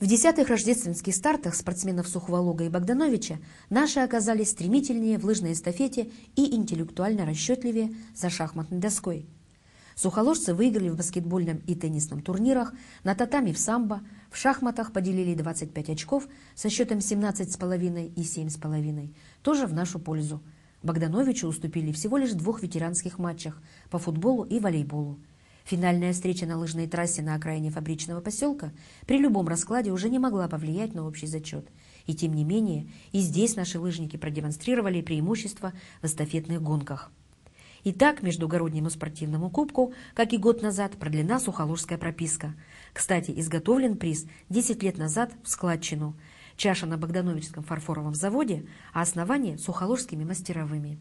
В десятых рождественских стартах спортсменов Суховолога и Богдановича наши оказались стремительнее в лыжной эстафете и интеллектуально расчетливее за шахматной доской. Сухоложцы выиграли в баскетбольном и теннисном турнирах, на татами в самбо, в шахматах поделили 25 очков со счетом 17,5 и 7,5, тоже в нашу пользу. Богдановичу уступили всего лишь в двух ветеранских матчах по футболу и волейболу. Финальная встреча на лыжной трассе на окраине фабричного поселка при любом раскладе уже не могла повлиять на общий зачет. И тем не менее, и здесь наши лыжники продемонстрировали преимущество в эстафетных гонках. Итак, междугороднему спортивному кубку, как и год назад, продлена сухоложская прописка. Кстати, изготовлен приз 10 лет назад в складчину. Чаша на Богдановичском фарфоровом заводе, а основание – сухоложскими мастеровыми.